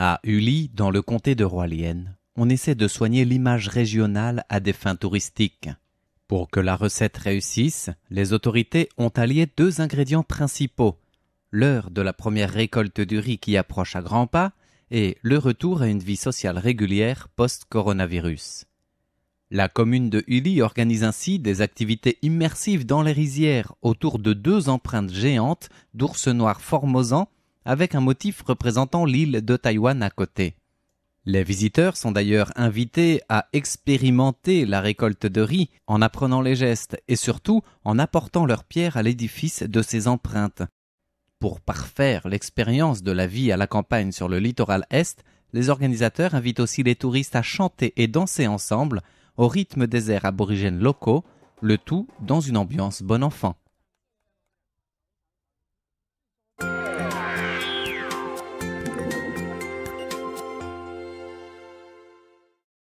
À Uli, dans le comté de Roilienne, on essaie de soigner l'image régionale à des fins touristiques. Pour que la recette réussisse, les autorités ont allié deux ingrédients principaux l'heure de la première récolte du riz qui approche à grands pas et le retour à une vie sociale régulière post-coronavirus. La commune de Uli organise ainsi des activités immersives dans les rizières autour de deux empreintes géantes d'ours noirs formosants avec un motif représentant l'île de Taïwan à côté. Les visiteurs sont d'ailleurs invités à expérimenter la récolte de riz en apprenant les gestes et surtout en apportant leurs pierre à l'édifice de ces empreintes. Pour parfaire l'expérience de la vie à la campagne sur le littoral est, les organisateurs invitent aussi les touristes à chanter et danser ensemble au rythme des airs aborigènes locaux, le tout dans une ambiance bon enfant.